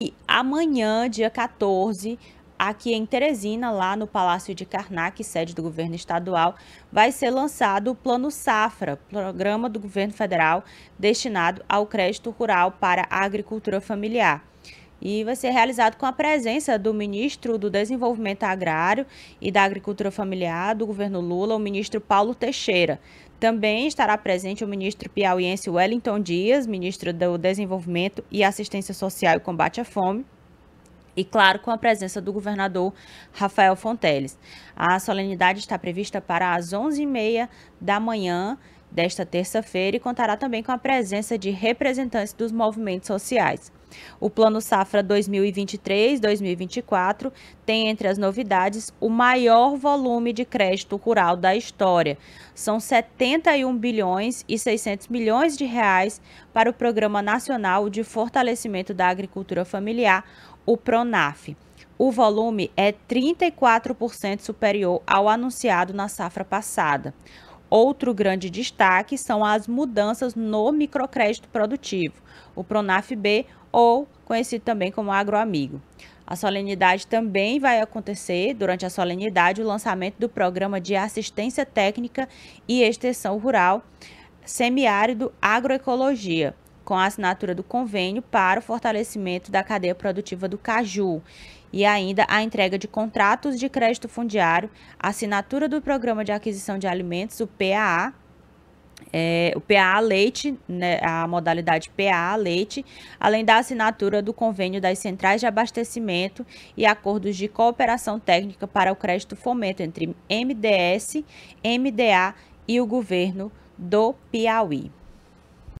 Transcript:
E amanhã, dia 14, aqui em Teresina, lá no Palácio de Karnak, sede do governo estadual, vai ser lançado o Plano Safra, programa do governo federal destinado ao crédito rural para a agricultura familiar e vai ser realizado com a presença do ministro do Desenvolvimento Agrário e da Agricultura Familiar do governo Lula, o ministro Paulo Teixeira. Também estará presente o ministro piauiense Wellington Dias, ministro do Desenvolvimento e Assistência Social e Combate à Fome, e, claro, com a presença do governador Rafael Fonteles. A solenidade está prevista para as 11h30 da manhã desta terça-feira e contará também com a presença de representantes dos movimentos sociais. O Plano Safra 2023-2024 tem entre as novidades o maior volume de crédito rural da história. São 71 bilhões e 600 milhões de reais para o Programa Nacional de Fortalecimento da Agricultura Familiar, o PRONAF o volume é 34% superior ao anunciado na safra passada. Outro grande destaque são as mudanças no microcrédito produtivo, o Pronaf-B ou conhecido também como Agroamigo. A solenidade também vai acontecer durante a solenidade o lançamento do programa de assistência técnica e extensão rural semiárido agroecologia, com a assinatura do convênio para o fortalecimento da cadeia produtiva do caju e ainda a entrega de contratos de crédito fundiário, assinatura do Programa de Aquisição de Alimentos, o PAA, é, o PAA Leite, né, a modalidade PAA Leite, além da assinatura do convênio das centrais de abastecimento e acordos de cooperação técnica para o crédito fomento entre MDS, MDA e o governo do Piauí.